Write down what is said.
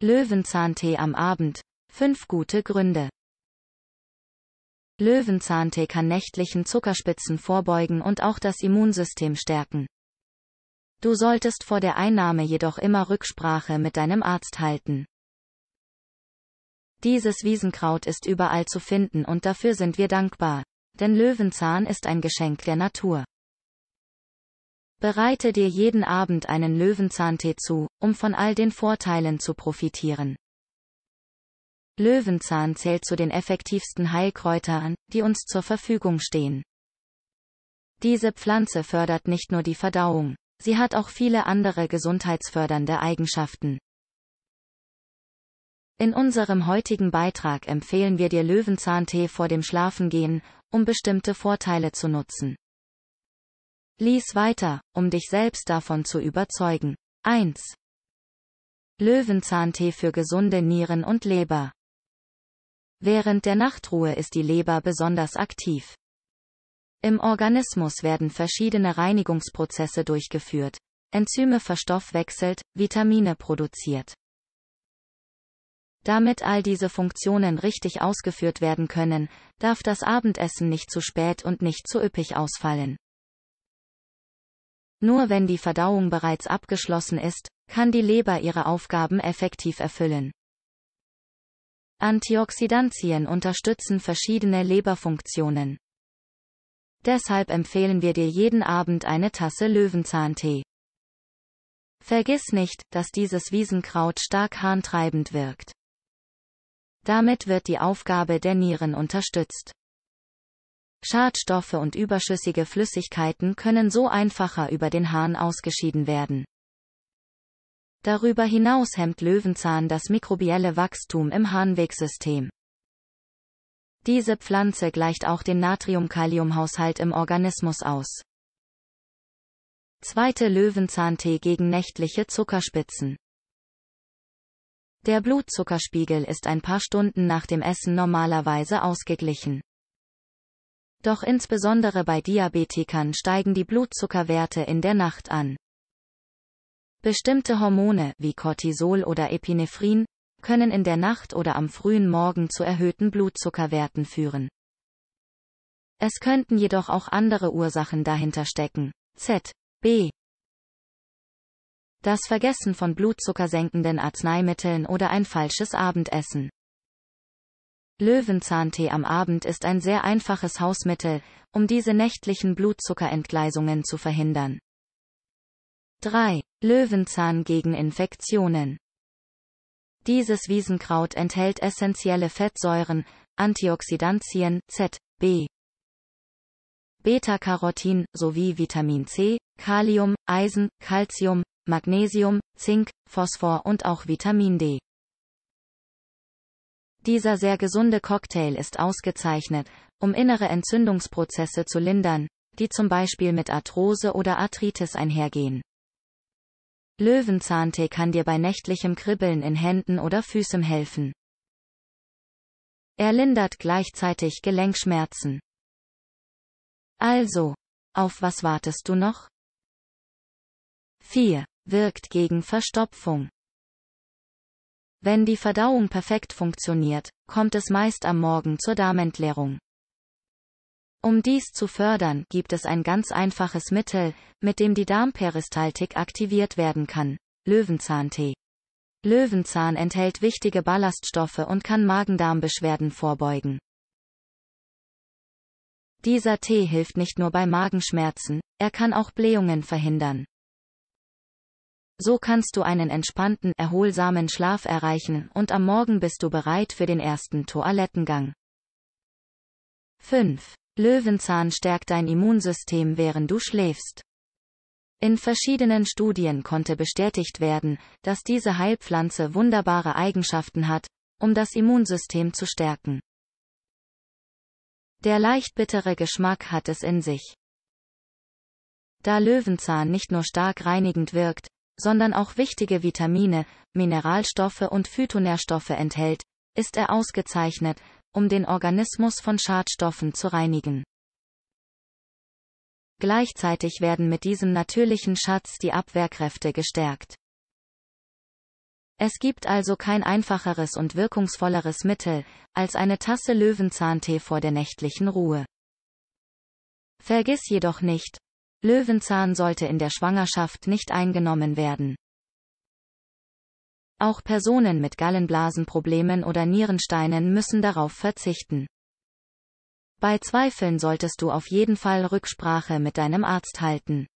Löwenzahntee am Abend. 5 gute Gründe. Löwenzahntee kann nächtlichen Zuckerspitzen vorbeugen und auch das Immunsystem stärken. Du solltest vor der Einnahme jedoch immer Rücksprache mit deinem Arzt halten. Dieses Wiesenkraut ist überall zu finden und dafür sind wir dankbar, denn Löwenzahn ist ein Geschenk der Natur. Bereite dir jeden Abend einen Löwenzahntee zu, um von all den Vorteilen zu profitieren. Löwenzahn zählt zu den effektivsten Heilkräutern, die uns zur Verfügung stehen. Diese Pflanze fördert nicht nur die Verdauung, sie hat auch viele andere gesundheitsfördernde Eigenschaften. In unserem heutigen Beitrag empfehlen wir dir Löwenzahntee vor dem Schlafengehen, um bestimmte Vorteile zu nutzen. Lies weiter, um dich selbst davon zu überzeugen. 1. Löwenzahntee für gesunde Nieren und Leber. Während der Nachtruhe ist die Leber besonders aktiv. Im Organismus werden verschiedene Reinigungsprozesse durchgeführt. Enzyme verstoffwechselt, Vitamine produziert. Damit all diese Funktionen richtig ausgeführt werden können, darf das Abendessen nicht zu spät und nicht zu üppig ausfallen. Nur wenn die Verdauung bereits abgeschlossen ist, kann die Leber ihre Aufgaben effektiv erfüllen. Antioxidantien unterstützen verschiedene Leberfunktionen. Deshalb empfehlen wir dir jeden Abend eine Tasse Löwenzahntee. Vergiss nicht, dass dieses Wiesenkraut stark harntreibend wirkt. Damit wird die Aufgabe der Nieren unterstützt. Schadstoffe und überschüssige Flüssigkeiten können so einfacher über den Hahn ausgeschieden werden. Darüber hinaus hemmt Löwenzahn das mikrobielle Wachstum im Harnwegsystem. Diese Pflanze gleicht auch den Natrium-Kalium-Haushalt im Organismus aus. Zweite Löwenzahntee gegen nächtliche Zuckerspitzen. Der Blutzuckerspiegel ist ein paar Stunden nach dem Essen normalerweise ausgeglichen. Doch insbesondere bei Diabetikern steigen die Blutzuckerwerte in der Nacht an. Bestimmte Hormone, wie Cortisol oder Epinephrin, können in der Nacht oder am frühen Morgen zu erhöhten Blutzuckerwerten führen. Es könnten jedoch auch andere Ursachen dahinter stecken. Z. B. Das Vergessen von blutzuckersenkenden Arzneimitteln oder ein falsches Abendessen. Löwenzahntee am Abend ist ein sehr einfaches Hausmittel, um diese nächtlichen Blutzuckerentgleisungen zu verhindern. 3. Löwenzahn gegen Infektionen. Dieses Wiesenkraut enthält essentielle Fettsäuren, Antioxidantien, Z, B, Beta-Carotin sowie Vitamin C, Kalium, Eisen, Calcium, Magnesium, Zink, Phosphor und auch Vitamin D. Dieser sehr gesunde Cocktail ist ausgezeichnet, um innere Entzündungsprozesse zu lindern, die zum Beispiel mit Arthrose oder Arthritis einhergehen. Löwenzahntee kann dir bei nächtlichem Kribbeln in Händen oder Füßen helfen. Er lindert gleichzeitig Gelenkschmerzen. Also, auf was wartest du noch? 4. Wirkt gegen Verstopfung. Wenn die Verdauung perfekt funktioniert, kommt es meist am Morgen zur Darmentleerung. Um dies zu fördern, gibt es ein ganz einfaches Mittel, mit dem die Darmperistaltik aktiviert werden kann. Löwenzahntee. Löwenzahn enthält wichtige Ballaststoffe und kann Magendarmbeschwerden vorbeugen. Dieser Tee hilft nicht nur bei Magenschmerzen, er kann auch Blähungen verhindern. So kannst du einen entspannten, erholsamen Schlaf erreichen und am Morgen bist du bereit für den ersten Toilettengang. 5. Löwenzahn stärkt dein Immunsystem während du schläfst. In verschiedenen Studien konnte bestätigt werden, dass diese Heilpflanze wunderbare Eigenschaften hat, um das Immunsystem zu stärken. Der leicht bittere Geschmack hat es in sich. Da Löwenzahn nicht nur stark reinigend wirkt, sondern auch wichtige Vitamine, Mineralstoffe und Phytonährstoffe enthält, ist er ausgezeichnet, um den Organismus von Schadstoffen zu reinigen. Gleichzeitig werden mit diesem natürlichen Schatz die Abwehrkräfte gestärkt. Es gibt also kein einfacheres und wirkungsvolleres Mittel, als eine Tasse Löwenzahntee vor der nächtlichen Ruhe. Vergiss jedoch nicht, Löwenzahn sollte in der Schwangerschaft nicht eingenommen werden. Auch Personen mit Gallenblasenproblemen oder Nierensteinen müssen darauf verzichten. Bei Zweifeln solltest du auf jeden Fall Rücksprache mit deinem Arzt halten.